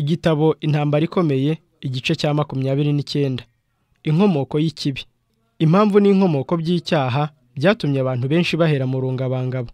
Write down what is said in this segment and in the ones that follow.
igitabo intambara ikomeye igice cya makumyabiri n'icyenda inkomoko y'ikibi impamvu n'inkomoko by'icyaha byatumye abantu benshi bahera mu rungabangabo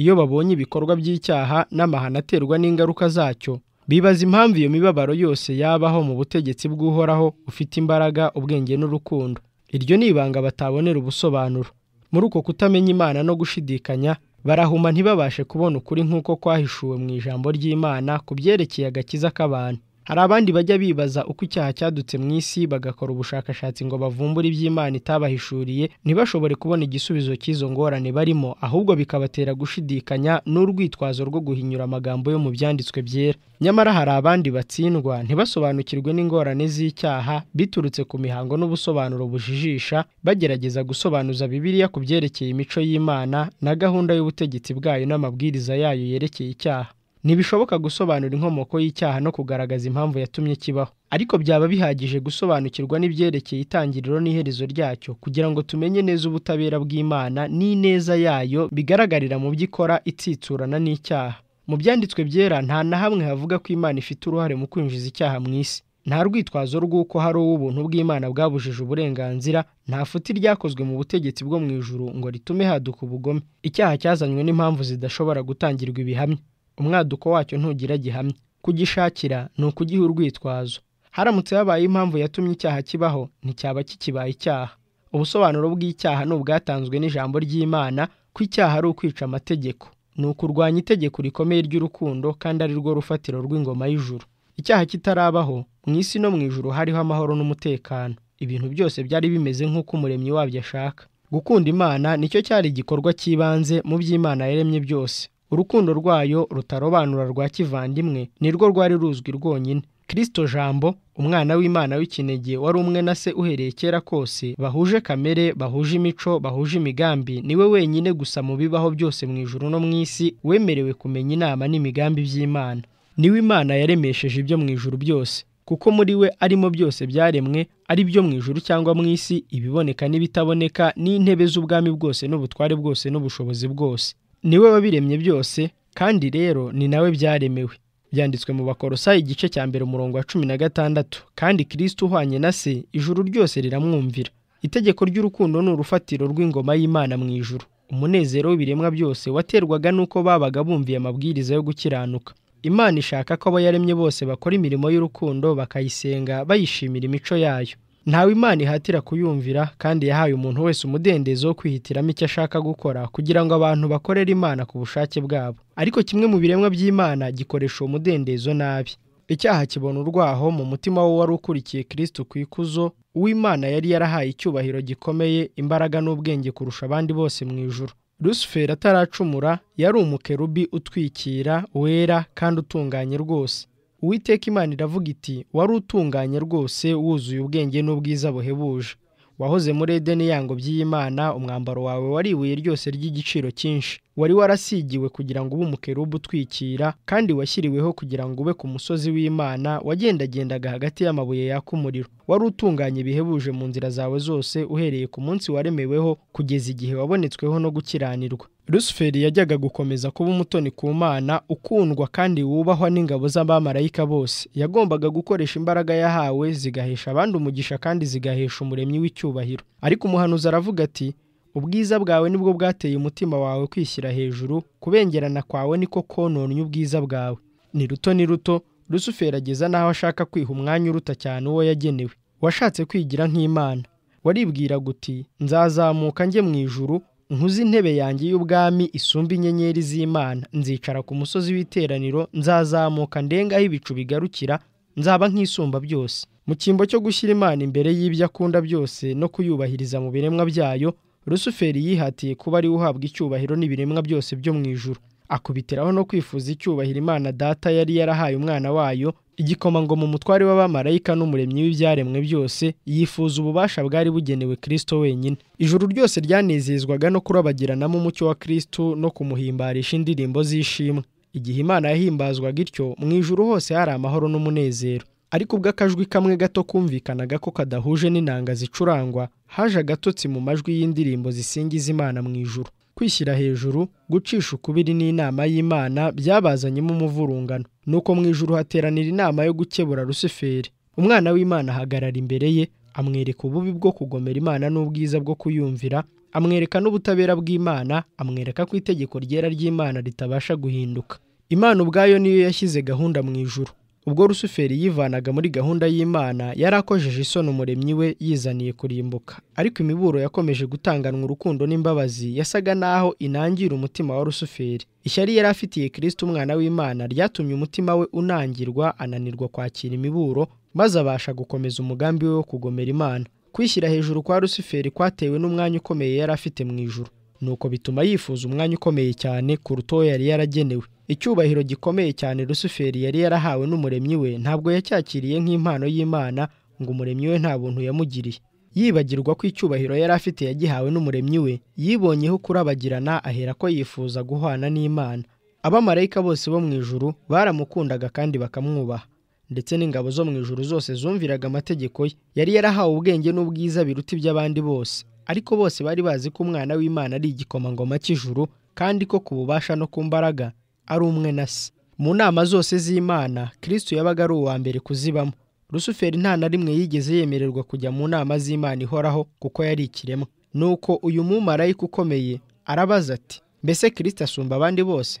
iyo babonye ibikorwa by'icyaha n'amahano aterwa n'ingaruka zacyo bibaza impamvu iyo mibabaro yose yabaho mu butegetsi bw'uhoraho ufite imbaraga ubwenge n'urukundo iryo ni ibanga batabonera ubusobanuro muri uko kutamenya imana no gushidikanya barahuma ntibabashe kubona ukuri nk'uko kwahishuwe mu ijambo ry'Imana ku byerekeye agakiza k'abantu hari abandi bajya bibaza uko icyaha cyadutse mu isi bagakora ubushakashatsi ngo bavumbure iby'imana itabahishuriye ntibashobore kubona igisubizo cy'izo ngorane barimo ahubwo bikabatera gushidikanya n'urwitwazo rwo guhinyura amagambo yo mu byanditswe byera nyamara hari abandi batsindwa ntibasobanukirwe n'ingorane z'icyaha biturutse ku mihango n'ubusobanuro bujijisha bagerageza gusobanuza bibiliya ku byerekeye imico y'imana na gahunda y'ubutegetsi bwayo n'amabwiriza yayo yerekeye icyaha ntibishoboka gusobanura inkomoko y'icyaha no kugaragaza impamvu yatumye kibaho ariko byaba bihagije gusobanukirwa n'ibyerekeye itangiriro n'iherezo ryacyo kugira ngo tumenye neza ubutabera bw'imana n'ineza yayo bigaragarira mu byo ikora itsitsurana n'icyaha mu byanditswe byera nta na hamwe havuga ko imana ifite uruhare mu kwinjiza icyaha mu isi nta rwitwazo rw'uko hari uw'ubuntu bw'imana bwabujije uburenganzira nta futi ryakozwe mu butegetsi bwo mu ijuru ngo ritume haduka ubugome icyaha cyazanywe n'impamvu zidashobora gutangirwa ibihamya umwaduko wacyo ntugira gihamya kugishakira ni ukugiha urwitwazo haramutse habaye impamvu yatumye icyaha kibaho nticyaba kikibaye icyaha ubusobanuro bw'icyaha ni ubwatanzwe n'ijambo ry'imana ko icyaha ari ukwica amategeko ni ukurwanya itegeko rikomeye ry'urukundo kandi ari rwo rufatiro rw'ingoma y'ijuru icyaha kitarabaho mu isi no mu ijuru hariho amahoro n'umutekano ibintu byose byari bimeze nk'uko umuremyi wabyo ashaka gukunda imana nicyo cyari igikorwa cy'ibanze mu by'imana yaremye byose urukundo rwayo rutarobanura rwa kivandimwe nirwo rwari ruzwi rwonyine kirisito jambo umwana w'imana w'ikinege wari umwe na se uhereye kera kose bahuje kamere bahuje imico bahuje imigambi niwe wenyine gusa mu bibaho byose mu ijoro no mu isi wemerewe kumenya inama n'imigambi by'imana niwe imana yaremesheje ibyo mu ijoro byose kuko muri we arimo byose byaremwe ari byo mu ijuru cyangwa mu isi ibiboneka n'ibitaboneka n'intebe z'ubwami bwose n'ubutware bwose n'ubushobozi bwose we wabiremye byose kandi rero ni nawe byaremewe byanditswe mu bakorosa igice cya mbere umurongo wa cumi na gatandatu kandi kirisiti uhwanye na se ijuru ryose riramwumvira itegeko ry'urukundo ni urufatiro rw'ingoma y'imana mu ijuru umunezero w'ibiremwa byose waterwaga n'uko babaga bumviye amabwiriza yo gukiranuka imana ishaka ko abo yaremye bose bakora imirimo y'urukundo bakayisenga bayishimira imico yayo ntawe imana ihatira kuyumvira kandi yahaye umuntu wese umudendezo wo kwihitiramo icyo ashaka gukora kugira ngo abantu bakorere imana ku bushake bwabo ariko kimwe mu biremwa by'imana gikoresha uwo mudendezo nabi icyaha kibona urwaho mu mutima we wari ukurikiye kirisiti ku ikuzo uw'imana yari yarahaye icyubahiro gikomeye imbaraga n'ubwenge kurusha abandi bose mu ijuru. rusuferi ataracumura yari umukerubi utwikira wera kandi utunganye rwose uwiteka imana iravuga iti wari utunganye rwose wuzuye ubwenge n'ubwiza buhebuje wahoze muri edeni yango by’imana umwambaro wawe wari ibuye ryose ry'igiciro cyinshi wari warasigiwe kugira ngo ube umukerubu utwikira kandi washyiriweho kugira ngo ube ku musozi w'imana wagendagendaga hagati y'amabuye yaka umuriro wari utunganye bihebuje mu nzira zawe zose uhereye ku munsi waremeweho kugeza igihe wabonetsweho no gukiranirwa rusuferi yajyaga gukomeza kuba umutoni ku mana ukundwa kandi wubahwa n'ingabo z'abamarayika bose yagombaga gukoresha imbaraga yahawe zigahesha abandi umugisha kandi zigahesha umuremyi w'icyubahiro ariko umuhanuzi aravuga ati ubwiza bwawe nibwo bwateye umutima wawe kwishyira hejuru kubengerana kwawe niko kononye ubwiza bwawe ni ruto ni ruto rusuferi ageza n'aho ashaka kwiha umwanya uruta cyane uwo yagenewe washatse kwigira nk'imana waribwira guti nzazamuka njye mu ijuru nkuze intebe yanjye y'ubwami isumba inyenyeri z'imana nzicara ku musozi w'iteraniro nzazamuka ndengaho ibicu bigarukira nzaba nk'isumba byose mu cyimbo cyo gushyira imana imbere y'ibyo akunda byose no kuyubahiriza mu biremwa byayo rusuferi yihatiye kuba ariwe uhabwa icyubahiro n'ibiremwa byose byo mu ijuru Akubiteraho no kwifuza icyubahiro imana data yari yarahaye umwana wayo igikomangoma umutware w'abamarayika n'umuremyi w'ibyaremwe byose yifuza ububasha bwari bugenewe kirisito wenyine ijuru ryose ryanezezwaga no kurabagiranamo umucyo wa kirisito no kumuhimbarisha indirimbo z'ishimwe igihe imana yahimbazwaga ityo mu ijuru hose hari amahoro n'umunezero ariko ubwo akajwi kamwe gato kumvikanaga ko kadahuje n'inanga zicurangwa haje agatotsi mu majwi y'indirimbo zisingiza imana mu ijuru kwishyira hejuru gucisha ukubiri n'inama y'imana byabazanyemo umuvurungano nuko mu ijuru hateranira inama yo gukebura rusuferi umwana w'imana ahagarara imbere ye amwereka ububi bwo kugomera imana n'ubwiza bwo kuyumvira amwereka n'ubutabera bw'imana amwereka ko itegeko ryera ry'imana ritabasha guhinduka imana ubwayo niyo yashyize gahunda mu ijuru ubwo rusuferi yivanaga muri gahunda y'imana yari akojeje isoni umuremyi we yizaniye kurimbuka ariko imiburo yakomeje gutanganwa urukundo n'imbabazi yasaga naho inangira umutima wa rusuferi ishyari yari afitiye kirisiti umwana w'imana ryatumye umutima we unangirwa ananirwa kwakira imiburo maze abasha gukomeza umugambi we wo kugomera imana kwishyira hejuru kwa rusuferi kwatewe n'umwanya ukomeye yari afite mu ijuru nuko bituma yifuza umwanya ukomeye cyane kuruta uwo yari yaragenewe icyubahiro gikomeye cyane rusuferi yari yarahawe n'umuremyi we ntabwo yacyakiriye nk'impano y'imana ngo umuremyi we nta buntu yamugiriye yibagirwa ko icyubahiro yari afite yagihawe n'umuremyi we yibonyeho kurabagirana ahera ko yifuza guhwana n'imana abamarayika bose bo mu ijuru baramukundaga kandi bakamwubaha ndetse n'ingabo zo mu ijuru zose zumviraga amategeko ye yari yarahawe ubwenge n'ubwiza biruta iby'abandi bose ariko bose bari bazi ko umwana w'imana ari igikomangoma cy'ijuru kandi ko ku bubasha no ku mbaraga ari umwe na se mu nama zose z'imana Kristo yabaga ari uwa mbere kuzibamo rusuferi nta na rimwe yigeze yemererwa kujya mu nama z'imana ihoraho kuko yari ikiremwa nuko uyu mumarayika ukomeye arabaza ati mbese kirisita asumba abandi bose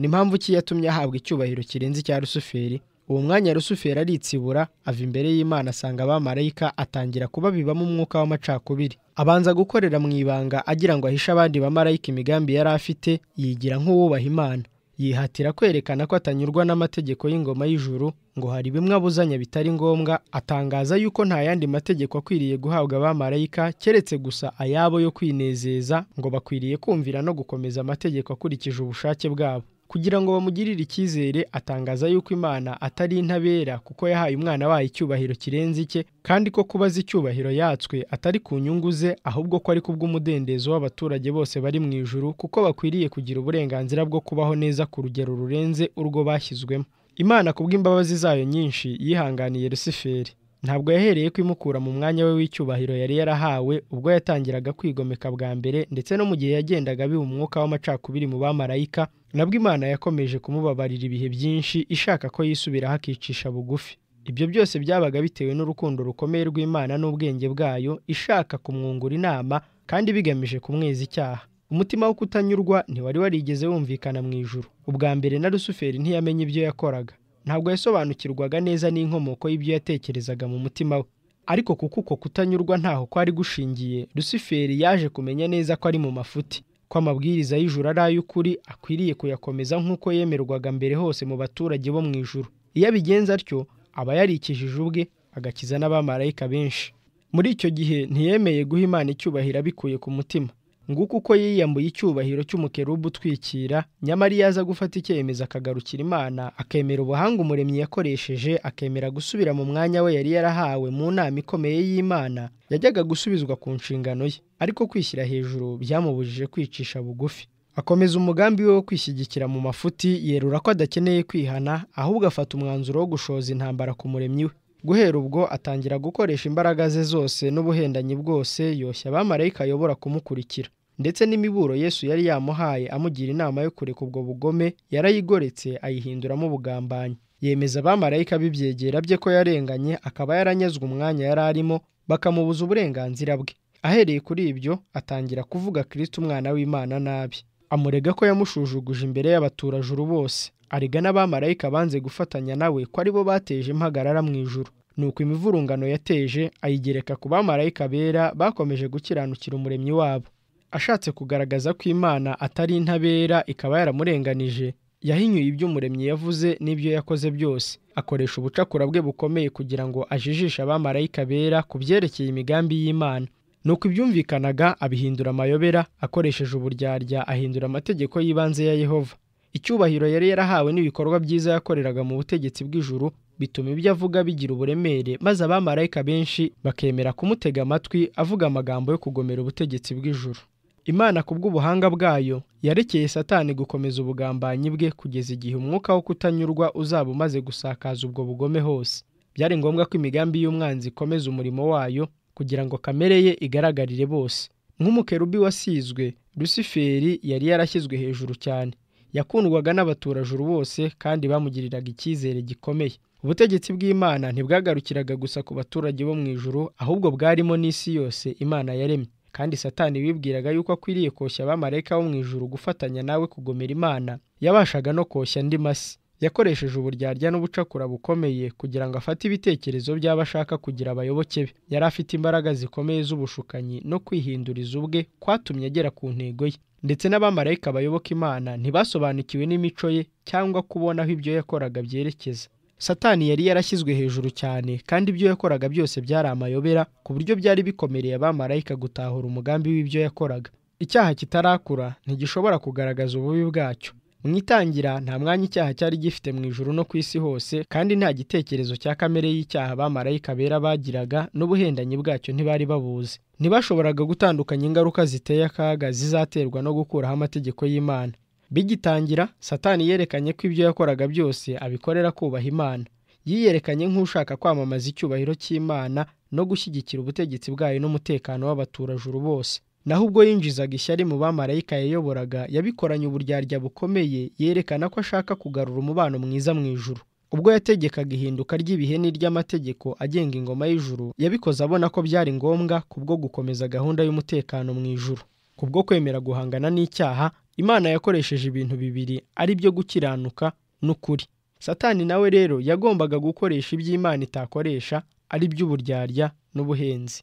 ni mpamvu ki yatumye ahabwa icyubahiro kirenze icya rusuferi uwo mwanya rusuferi aritsibura ava imbere y'imana asanga abamarayika atangira kubabibamo umwuka w'amacakubiri abanza gukorera mu ibanga agira ngo ahishe abandi bamarayika imigambi yari afite yigira nk'uwubaha imana yihatira kwerekana ko atanyurwa n'amategeko y'ingoma y'ijuru ngo hari bimwe abuzanya bitari ngombwa atangaza yuko nta yandi mategeko akwiriye guhabwa abamarayika keretse gusa ayabo yo kwinezeza ngo bakwiriye kumvira no gukomeza amategeko akurikije ubushake bwabo kugira ngo bamugirire icyizere atangaza yuko imana atari intabera kuko yahaye umwana wayo icyubahiro kirenze icye kandi ko kubaza icyubahiro yatswe atari ku nyungu ze ahubwo ko ari kubw'umudendezo w'abaturage bose bari mu ijuru kuko bakwiriye kugira uburenganzira bwo kubaho neza ku rugero rurenze urwo bashyizwemo imana kubw'imbabazi zayo nyinshi yihanganiye rusiferi ntabwo yahereye kwimukura mu mwanya we w'icyubahiro yari yarahawe ubwo yatangiraga kwigomeka bwa mbere ndetse no mu gihe yagendaga abiha umwuka w'amacakubiri mu bamarayika nabwo imana yakomeje kumubabarira ibihe byinshi ishaka ko yisubiraho akicisha bugufi ibyo byose byabaga bitewe n'urukundo rukomeye rw'imana n'ubwenge bwayo ishaka kumwungura inama kandi bigamije kumweza icyaha umutima wo kutanyurwa ntiwari warigeze wumvikana mu ijuru ubwa mbere na rusuferi ntiyamenye ibyo yakoraga ntabwo yasobanukirwaga neza n'inkomoko y'ibyo yatekerezaga mu mutima we ariko kuko uko kutanyurwa ntaho kwari gushingiye rusuferi yaje kumenya neza ko ari mu mafuti ko amabwiriza y'ijuru ari ay'ukuri akwiriye kuyakomeza nk'uko yemerwaga mbere hose mu baturage bo mu ijuru iyo abigenza atyo aba yarikijije ubwe agakiza n'abamarayika benshi muri icyo gihe ntiyemeye guha imana icyubahiro abikuye ku mutima nguko uko yiyambuye icyubahiro cy'umukerubu utwikira nyamara iyo aza gufata icyemezo akagarukira imana akemera ubuhanga umuremyi yakoresheje akemera gusubira mu mwanya we yari yarahawe mu nama ikomeye y'imana yajyaga gusubizwa ku nshingano ye ariko kwishyira hejuru byamubujije kwicisha bugufi akomeza umugambi we wo kwishyigikira mu mafuti yerura ko adakeneye kwihana ahubwo afata umwanzuro wo gushoza intambara ku muremyi we guhera ubwo atangira gukoresha imbaraga ze zose n'ubuhendanyi bwose yoshya abamarayika ayobora kumukurikira ndetse n'imiburo yesu yari yamuhaye amugira inama yo kureka ubwo bugome yarayigoretse ayihinduramo ubugambanyi yemeza abamarayika b'ibyegera bye ko yarenganye akaba yaranyezwe umwanya yari arimo bakamubuza uburenganzira bwe ahereye kuri ibyo atangira kuvuga kirisiti umwana w'imana nabi amurega ko yamushujuguje imbere y'abaturajuru bose arega n'abamarayika banze gufatanya nawe ko aribo bateje impagarara mu ijuru nuko imivurungano yateje ayigereka ku bamarayika bera bakomeje gukiranukira umuremyi wabo ashatse kugaragaza ko imana atari intabera ikaba yaramurenganije yahinyuye iby’umuremyi yavuze n'ibyo yakoze byose akoresha ubucakura bwe bukomeye kugira ngo ajijishe abamarayika bera ku byerekeye imigambi y'imana nuko ibyumvikanaga abihindura amayobera akoresheje uburyarya ahindura amategeko y'ibanze ya yehova icyubahiro yari yarahawe n'ibikorwa byiza yakoreraga mu butegetsi bw'ijuru bituma ibyo avuga bigira uburemere maze abamarayika benshi bakemera kumutega amatwi avuga amagambo yo kugomera ubutegetsi bw'ijuru imana kubw'ubuhanga bwayo yarekeye satani gukomeza ubugambanyi bwe kugeza igihe umwuka wo kutanyurwa uzaba umaze gusakaza ubwo bugome hose byari ngombwa ko imigambi y'umwanzi ikomeza umurimo wayo kugira ngo kamere ye igaragarire bose nk'umukerubi wasizwe rusiferi yari yarashyizwe hejuru cyane yakundwaga n'abaturajuru bose kandi bamugiriraga icyizere gikomeye ubutegetsi bw'imana ntibwagarukiraga gusa ku baturage bo mu ijuru ahubwo bwarimo n'isi yose imana yaremye kandi satani wibwiraga yuko akwiriye koshya abamarayika bo mu ijuru gufatanya nawe kugomera imana yabashaga no koshya andi masi yakoresheje uburyarya n'ubucakura bukomeye kugira ngo afate ibitekerezo by'abo ashaka kugira abayoboke be yari afite imbaraga zikomeye z'ubushukanyi no kwihinduriza ubwe kwatumye agera ku ntego ye ndetse n'abamarayika bayoboka imana ntibasobanukiwe n'imico ye cyangwa kubonaho ibyo yakoraga byerekeza satani yari yarashyizwe hejuru cyane kandi ibyo yakoraga byose byari amayobera ku buryo byari bikomereye abamarayika gutahura umugambi w'ibyo yakoraga icyaha kitarakura ntigishobora kugaragaza ububi bwacyo mu itangira nta mwanya icyaha cyari gifite mu ijuru no ku isi hose kandi nta gitekerezo cya kamere y'icyaha abamarayika bera bagiraga n'ubuhendanyi bwacyo ntibari babuze ntibashoboraga gutandukanya ingaruka ziteye akaga zizaterwa no gukuraho amategeko y'imana bigitangira satani yerekanye ko ibyo yakoraga byose abikorera kubaha imana yiyerekanye nk'ushaka kwamamaza icyubahiro cy'imana no gushyigikira ubutegetsi bwayo n'umutekano w'abaturajuru bose naho ubwo yinjizaga ishyari mu bamarayika yayoboraga yabikoranye uburyarya bukomeye yerekana ko ashaka kugarura umubano mwiza mu ijuru ubwo yategekaga ihinduka ry'ibihe n'iry'amategeko agenga ingoma y'ijuru yabikoze abona ko byari ngombwa kubwo gukomeza gahunda y'umutekano mu ijuru kubwo kwemera guhangana n'icyaha Imana yakoresheje ibintu bibiri ari byo gukiranuka n'ukuri. Satani nawe rero yagombaga gukoresha iby'Imana itakoresha ari by'uburyarya n'ubuhenzi.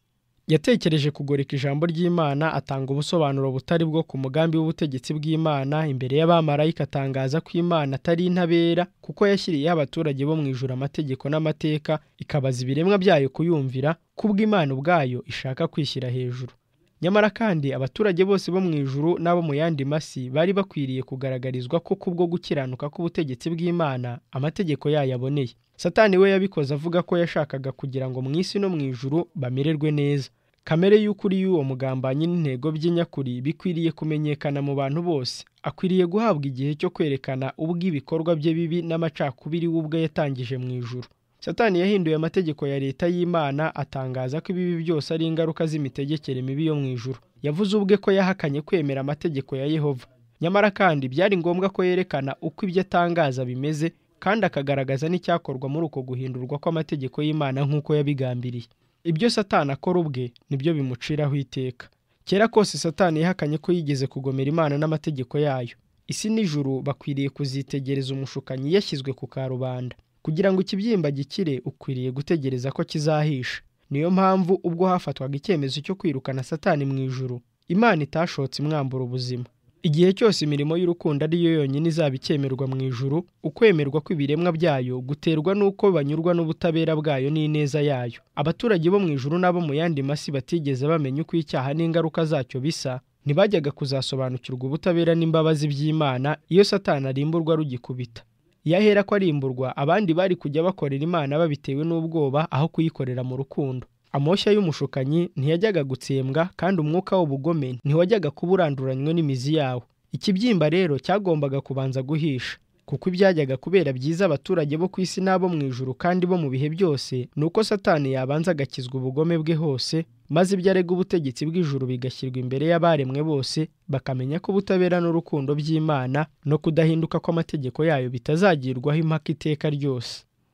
Yatekereje kugoreka ijambo ry'Imana atanga ubusobanuro butari bwo ku mugambi w'ubutegetsi bw'Imana, imbere y'abamarayika atangaza ko Imana atari intabera kuko yashyiriyeho abaturage bo mu ijuru amategeko n'amateka, ikabaza ibiremwa byayo kuyumvira kubwo Imana ubwayo ishaka kwishyira hejuru. nyamara kandi abaturage bose bo mu ijuru n'abo mu yandi masi bari bakwiriye kugaragarizwa ko kubwo gukiranuka k'ubutegetsi bw'imana amategeko yayo aboneye satani we yabikoze avuga ko yashakaga kugira ngo mu isi no mu ijuru bamererwe neza kamere y'ukuri y'uwo mugambanyi n'intego by'inyakuri bikwiriye kumenyekana mu bantu bose akwiriye guhabwa igihe cyo kwerekana ubw'ibikorwa bye bibi n'amacakubiri we ubwe yatangije mu ijuru satani yahinduye amategeko ya leta y'imana atangaza ko ibibi byose ari ingaruka z'imitegekere mibi yo mu ijuru yavuze ubwe ko yahakanye kwemera amategeko ya yehova nyamara kandi byari ngombwa ko yerekana uko ibyo atangaza bimeze kandi akagaragaza n'icyakorwa muri uko guhindurwa kw'amategeko y'imana nk'uko yabigambiriye ibyo satani akora ubwe nibyo bimuciraho iteka kera kose satani yahakanye ko yigeze kugomera imana n'amategeko yayo isi n'ijuru bakwiriye kuzitegereza umushukanyi yashyizwe ku karubanda kugira ngo ikibyimba gikire ukwiriye gutegereza ko kizahisha niyo mpamvu ubwo hafatwaga icyemezo cyo kwirukana satani mu ijuru imana itashotse imwambura ubuzima igihe cyose imirimo y'urukundo ari yo yonyine izaba icyemerwa mu ijuru ukwemerwa kw'ibiremwa byayo guterwa n'uko banyurwa n'ubutabera bwayo n'ineza yayo abaturage bo mu ijuru n'abo mu yandi masi batigeze bamenya uko icyaha n'ingaruka zacyo bisa ntibajyaga kuzasobanukirwa ubutabera n'imbabazi by'imana iyo satani arimburwa rugikubita yahera ko arimburwa abandi bari kujya bakorera imana babitewe n'ubwoba aho kuyikorera mu rukundo amoshya y'umushukanyi ntiyajyaga gutsembwa kandi umwuka w'ubugome ntiwajyaga kuba uranduranywe n'imizi yawo ikibyimba rero cyagombaga kubanza guhisha kuko ibyajyaga kubera byiza abaturage bo ku isi n'abo mu ijuru kandi bo mu bihe byose ni uko satani yabanza agakizwa ubugome bwe hose maze ibyo arega ubutegetsi bw'ijuru bigashyirwa imbere y'abaremwe bose bakamenya ko ubutabera n'urukundo by'imana no kudahinduka kw'amategeko yayo bitazagirwaho impaka iteka ryose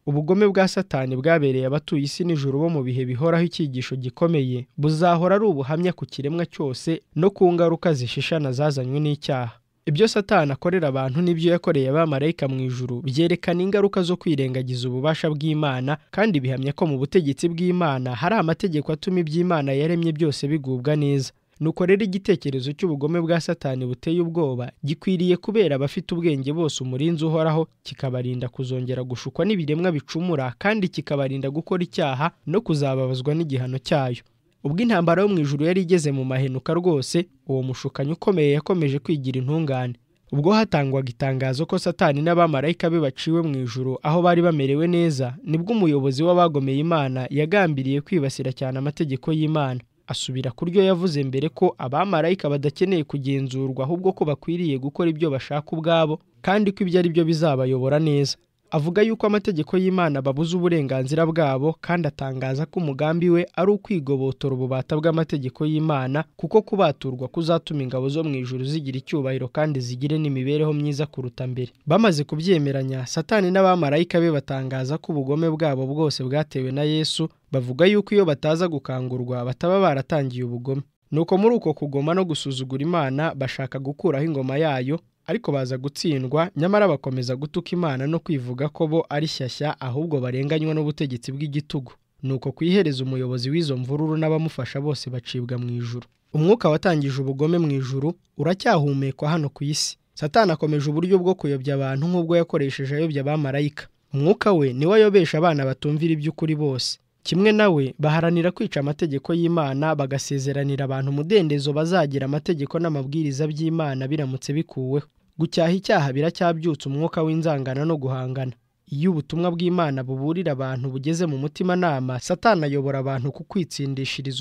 ubugome bwa satani bwabereye abatuye isi n'ijuru bo mu bihe bihoraho icyigisho gikomeye buzahora ari ubuhamya ku kiremwa cyose no ku ngaruka zishishana zazanywe n'icyaha ibyo satani akorera abantu n'ibyo yakoreye abamarayika mu ijuru byerekana ingaruka zo kwirengagiza ububasha bw'imana kandi bihamya ko mu butegetsi bw'imana hari amategeko atuma iby'imana yaremye byose bigubwa neza nuko rero igitekerezo cy'ubugome bwa satani buteye ubwoba gikwiriye kubera abafite ubwenge bose umurinzi uhoraho kikabarinda kuzongera gushukwa n'ibiremwa bicumura kandi kikabarinda gukora icyaha no kuzababazwa n'igihano cyayo ubwo intambara yo mu ijuru yari igeze mu mahenuka rwose uwo mushukanyi ukomeye yakomeje kwigira intungane ubwo hatangwaga itangazo ko satani n'abamarayika be baciwe mu ijuru aho bari bamerewe neza nibwo umuyobozi w'abagomeye imana yagambiriye kwibasira cyane amategeko y'imana asubira ku kuryo yavuze mbere ko abamarayika badakeneye kugenzurwa ahubwo ko bakwiriye gukora ibyo bashaka ubwabo kandi ko ibyo ari byo bizabayobora neza avuga yuko amategeko y'Imana babuza uburenganzira bwabo kandi atangaza ko umugambi we ari ukwigobotora ububata bw'amategeko y'Imana kuko kubaturwa kuzatuma ingabo zo mu ijuru zigira icyubahiro kandi zigire n'imibereho myiza kuruta mbere bamaze kubyemeranya satani n'abamarayika be batangaza ko ubugome bwabo bwose bwatewe na Yesu bavuga yuko iyo bataza gukangurwa bataba baratangiye ubugome nuko muri uko kugoma no gusuzugura imana bashaka gukuraho ingoma yayo ariko baza gutsindwa nyamara bakomeza gutuka imana no kwivuga ko bo ari shyashya ahubwo barenganywa n'ubutegetsi bw'igitugu nuko ku iherezo umuyobozi w'izo mvururu n'abamufasha bose bacibwa mu ijuru umwuka watangije ubugome mu ijuru uracyahumekwa hano ku isi satani akomeje uburyo bwo kuyobya abantu nk'ubwo yakoresheje ayobya abamarayika umwuka we niwe ayobesha abana batumvira iby'ukuri bose kimwe nawe baharanira kwica amategeko y'imana bagasezeranira abantu umudendezo bazagira amategeko n'amabwiriza by'imana biramutse bikuweho gucyaha icyaha biracyabyutse umwuka w'inzangano no guhangana iyo ubutumwa bw'imana buburira abantu bugeze mu mutimanama satana ayobora abantu ku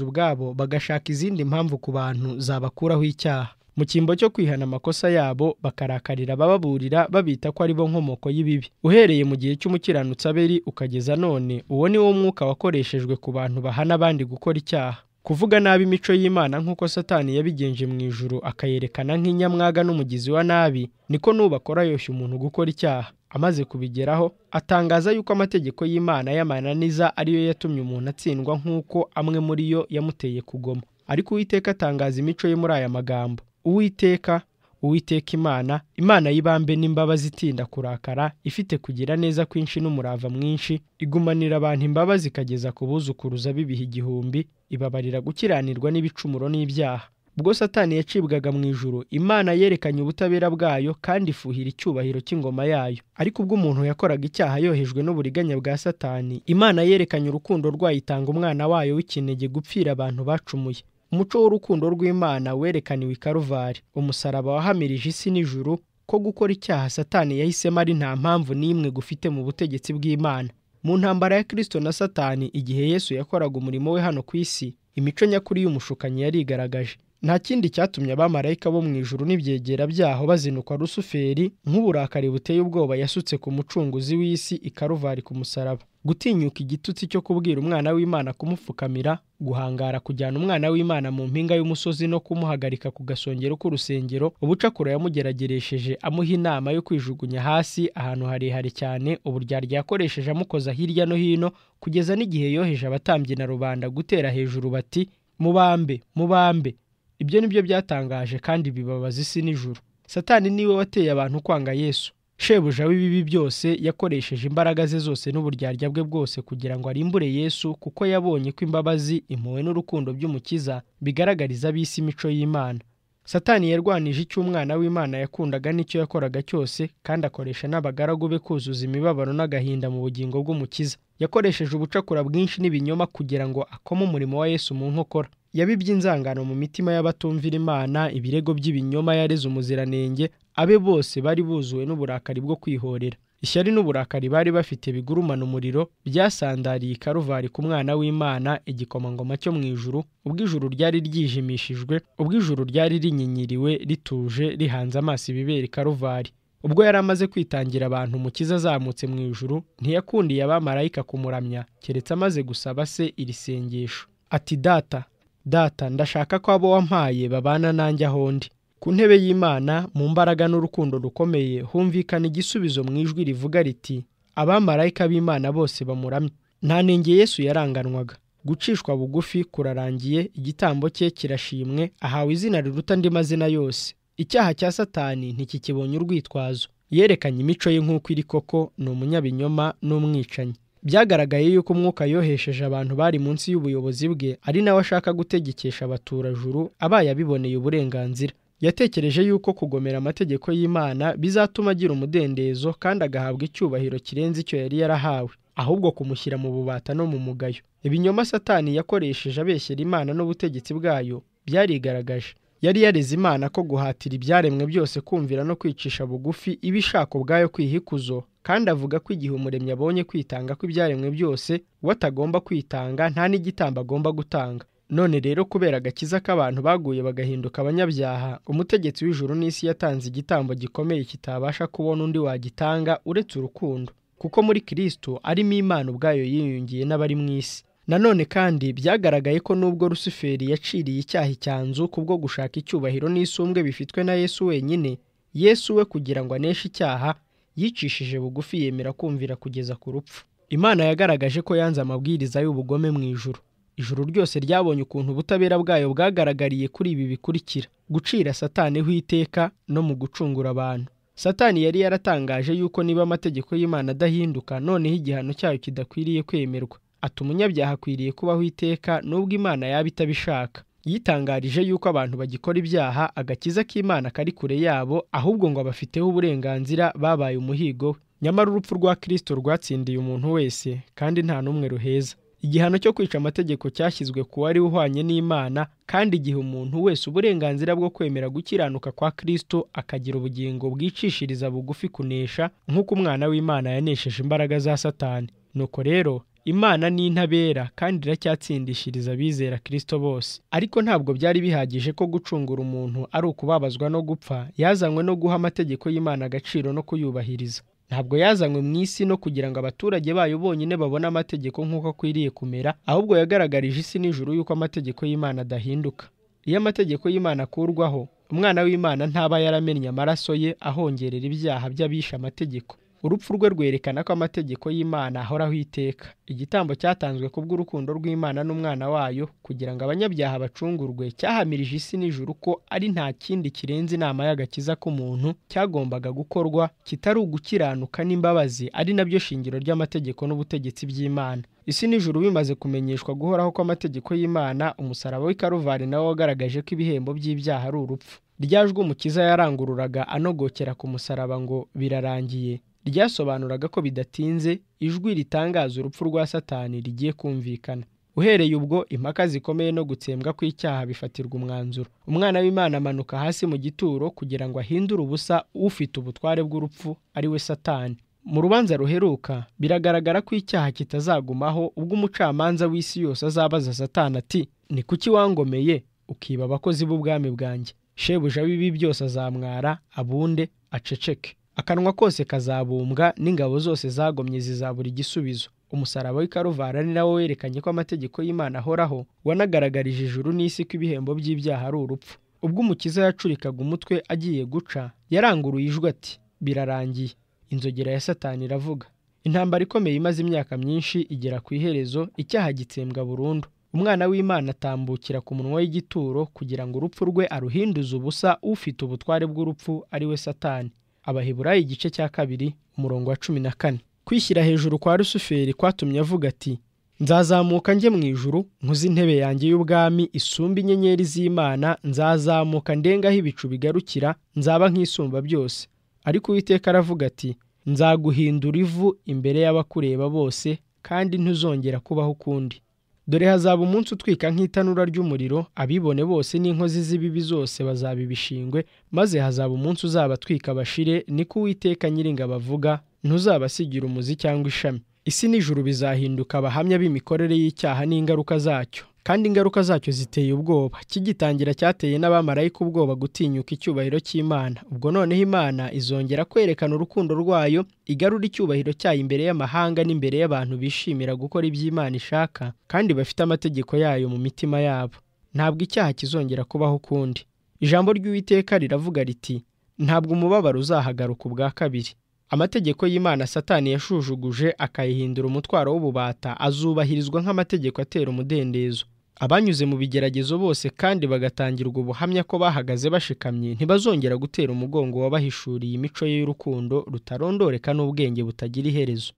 ubwabo bagashaka izindi mpamvu ku bantu zabakuraho icyaha mu cyimbo cyo kwihana amakosa yabo bakarakarira bababurira babita ko ari bo nkomoko y'ibibi uhereye mu gihe cy'umukiranutsi abeli ukageza none uwo ni wo mwuka wakoreshejwe ku bantu bahana abandi gukora icyaha kuvuga nabi imico y'imana nk'uko satani yabigenje mu ijuru akayerekana nk'inyamwaga n'umugizi wa nabi niko n'ubakora yoshya umuntu gukora icyaha amaze kubigeraho atangaza yuko amategeko y'imana y'amananiza ariyo yatumye umuntu atsindwa nk'uko amwe muri yo yamuteye kugoma ariko uwiteka atangaza imico ye muri aya magambo uwiteka uwiteka imana imana y'ibambe n'imbabazi itinda kurakara ifite kugira neza kwinshi n'umurava mwinshi igumanira abantu imbabazi ikageza ku buzukuruza b'ibihe igihumbi ibabarira gukiranirwa n'ibicumuro n'ibyaha ubwo satani yacibwaga mu ijuru imana yerekanye ubutabera bwayo kandi ifuhira icyubahiro cy'ingoma yayo ariko ubwo umuntu yakoraga icyaha yohejwe n'uburiganya bwa satani imana yerekanye urukundo rwayo itanga umwana wayo w'ikinege gupfira abantu bacumuye umuco w'urukundo rw'Imana werekaniwe i Karuvari umusaraba wahamirije isi n'ijuru ko gukora icyaha Satani yahisemo ari nta mpamvu n'imwe gufite mu butegetsi bw'Imana mu ntambara ya Kristo na Satani igihe Yesu yakoraga umurimo we hano ku isi imico nyakuri y'umushukanyi yarigaragaje nta kindi cyatumye abamarayika bo mu ijuru n'ibyegera byaho bazinukwa rusuferi nk'uburakari buteye ubwoba yasutse ku mucunguzi w'isi ikaruvari ku musaraba gutinyuka igitutsi cyo kubwira umwana w'imana kumupfukamira guhangara kujyana umwana w'imana mu mpinga y'umusozi no kumuhagarika ku gasongero k'urusengero ubucakura yamugerageresheje amuha inama yo kwijugunya hasi ahantu harehare cyane uburyarya yakoresheje amukoza hirya no hino kugeza n'igihe yoheje abatambyi na rubanda gutera hejuru bati mubambe mubambe ibyo ni byo byatangaje kandi bibabaza isi n'ijuru satani niwe wateye abantu kwanga yesu shebuja w'ibibi byose yakoresheje imbaraga ze zose n'uburyarya bwe bwose kugira ngo arimbure yesu kuko yabonye ko imbabazi impuhwe n'urukundo by'umukiza bigaragariza ab'isi imico y'imana satani yarwanije icyo umwana w'imana yakundaga n'icyo yakoraga cyose kandi akoresha n'abagaragu be kuzuza imibabaro n'agahinda mu bugingo bw'umukiza yakoresheje ubucakura bwinshi n'ibinyoma kugira ngo akome umurimo wa yesu mu nkokora yabibye inzangano mu mitima y'abatumvira imana ibirego by'ibinyoma yareze umuziranenge abe bose bari buzuwe n'uburakari bwo kwihorera ishyari n'uburakari bari bafite bigurumana umuriro byasandariye karuvari ku mwana w'imana igikomangoma cyo mu ijuru ubwo ijuru ryari ryijimishijwe ubwo ijuru ryari rinyinyiriwe rituje rihanze amaso ibibera karuvari ubwo yari amaze kwitangira abantu umukiza azamutse mu ijuru ntiyakundiye abamarayika kumuramya keretse amaze gusaba se iri sengesho ati data data ndashaka ko abo wampaye babana nanjye aho ndi ku ntebe y'imana mu mbaraga n'urukundo rukomeye humvikana igisubizo mu ijwi rivuga riti abamarayika b'imana bose bamuramye nta nenge yesu yaranganwaga gucishwa bugufi kurarangiye igitambo cye kirashimwe ahawe izina riruta andi mazina yose icyaha cya satani ntikikibonye urwitwazo yerekanye imico ye nk'uko iri koko ni umunyabinyoma n'umwicanyi byagaragaye yuko umwuka yohesheje abantu bari munsi y'ubuyobozi bwe ari nawe ashaka gutegekesha abaturajuru abaye abiboneye uburenganzira yatekereje yuko kugomera amategeko y'imana bizatuma agira umudendezo kandi agahabwa icyubahiro kirenze icyo yari yarahawe ahubwo kumushyira mu bubata no mu mugayo ibinyoma satani yakoresheje abeshyera imana n'ubutegetsi bwayo byarigaragaje yari yareze imana ko guhatira ibyaremwe byose kumvira no kwicisha bugufi ibishako ubwayo kwihikuzo kandi avuga ko igihe umuremyi abonye kwitanga kw'ibyaremwe byose we atagomba kwitanga nta n'igitambo agomba gutanga none rero kubera agakiza k'abantu baguye bagahinduka abanyabyaha umutegetsi w'ijuru n'isi yatanze igitambo gikomeye kitabasha kubona undi wagitanga uretse urukundo kuko muri kirisitu arimo imana ubwayo yiyungiye n'abari mu isi nanone kandi byagaragaye ko nubwo Rusiferi yaciriye icyaha icyanzu kubwo gushaka icyubahiro n'isumbwe bifitwe na yesu wenyine yesu we kugira ngo aneshe icyaha yicishije bugufi yemera kumvira kugeza ku rupfu imana yagaragaje ko yanze amabwiriza y'ubugome mu ijuru ijuru ryose ryabonye ukuntu ubutabera bwayo bwagaragariye kuri ibi bikurikira gucira sataniho iteka no mu gucungura abantu satani yari yaratangaje yuko niba amategeko y'imana adahinduka noneho igihano cyayo kidakwiriye kwemerwa ati umunyabyaha akwiriye kubaho iteka nubwo imana yaba itabishaka yitangarije yuko abantu bagikora ibyaha agakiza k'imana kari kure yabo ahubwo ngo abafiteho uburenganzira babaye umuhigo we nyamara urupfu rwa Kristo rwatsindiye umuntu wese kandi nta n'umwe ruheza igihano cyo kwica amategeko cyashyizwe ku wari uhwanye n'imana kandi igihe umuntu wese uburenganzira bwo kwemera gukiranuka kwa Kristo akagira ubugingo bwicishiriza bugufi kunesha nk'uko umwana w'imana yanesheje imbaraga za satani nuko rero imana ni intabera kandi iracyatsindishiriza abizera kirisito bose ariko ntabwo byari bihagije ko gucungura umuntu ari ukubabazwa no gupfa yazanywe no guha amategeko y'imana agaciro no kuyubahiriza ntabwo yazanywe mu isi no kugira ngo abaturage bayo bonyine babone amategeko nk'uko akwiriye kumera ahubwo yagaragarije isi n'ijuru y'uko amategeko y'imana adahinduka iyo amategeko y'imana akurwaho umwana w'imana ntaba yaramennye amaraso ye ahongerera ibyaha by'abisha amategeko urupfu rwe rwerekana ko amategeko y'imana ahoraho iteka igitambo cyatanzwe kubw'urukundo rw'imana n'umwana wayo kugira ngo abanyabyaha bacungurwe cyahamirije isi n'ijuru ko ari nta kindi kirenze inama y'agakiza k'umuntu cyagombaga gukorwa kitari ugukiranuka n'imbabazi ari nabyo shingiro ry'amategeko n'ubutegetsi by'imana isi n'ijuru bimaze kumenyeshwa guhoraho kw'amategeko y'imana umusaraba w'i karuvari nawe wagaragaje ko ibihembo by'ibyaha ari urupfu ryajwe umukiza yarangururaga anogokera ku musaraba ngo birarangiye ryasobanuraga ko bidatinze ijwi ritangaza urupfu rwa satani rigiye kumvikana uhereye ubwo impaka zikomeye no gutsembwa kw'icyaha bifatirwa umwanzuro umwana w'imana amanuka hasi mu gituro kugira ngo ahindure ubusa ufite ubutware bw'urupfu ari we satani mu rubanza ruheruka biragaragara ko icyaha kitazagumaho ubwo umucamanza w'isi yose azabaza satani ati ni kuki wangomeye ukiba abakozi b'ubwami bwanjye shebuja w'ibi byose azamwara abunde aceceke akanwa kose kazabumbwa n'ingabo zose zagomye zizabura igisubizo umusaraba w'i karuvara ni nawo werekanye ko amategeko y'imana ahoraho wanagaragarije ijuru n'isi ko ibihembo by'ibyaha ari urupfu ubwo umukiza yacurikaga umutwe agiye guca yaranguruye ijwi ati birarangiye inzogera ya satani iravuga intambara ikomeye imaze imyaka myinshi igera ku iherezo icyaha gitsembwa burundu umwana w'imana atambukira ku munwa w'igituro kugira ngo urupfu rwe aruhinduze ubusa ufite ubutware bw'urupfu ari we satani abaheburayo igice cya kabiri umurongo wa cumi na kane kwishyira hejuru kwa rusuferi kwatumye avuga ati nzazamuka njye mu ijuru nkuze intebe yanjye y'ubwami isumba inyenyeri z'imana nzazamuka ndengaho ibicu bigarukira nzaba nk'isumba byose ariko uwiteka aravuga ati nzaguhindura ivu imbere y'abakureba bose kandi ntuzongera kubaho ukundi dore hazaba umunsi utwika nk'itanura ry'umuriro abibone bose n'inkozi z'ibibi zose bazaba ibishingwe maze hazaba umunsi uzabatwika bashire ni niko uwiteka nyiringabo avuga ntuzabasigira umuzi cyangwa ishami isi n'ijuru bizahinduka abahamya b'imikorere y'icyaha n'ingaruka zacyo kandi ingaruka zacyo ziteye ubwoba kigitangira cyateye n'abamarayika ubwoba gutinyuka icyubahiro cy'imana ubwo noneho imana izongera kwerekana urukundo rwayo igarura icyubahiro cyayo imbere y'amahanga n'imbere y'abantu bishimira gukora iby'imana ishaka kandi bafite amategeko yayo mu mitima yabo ntabwo icyaha kizongera kubaho ukundi ijambo ry'uwiteka riravuga riti ntabwo umubabaro uzahagaruka ubwa kabiri amategeko y'imana satani yashujuguje akayihindura umutwaro w'ububata azubahirizwa nk'amategeko atera umudendezo abanyuze mu bigeragezo bose kandi bagatangirwa ubuhamya ko bahagaze bashikamye ntibazongera gutera umugongo wabahishuriye imico ye y'urukundo rutarondoreka n'ubwenge butagira iherezo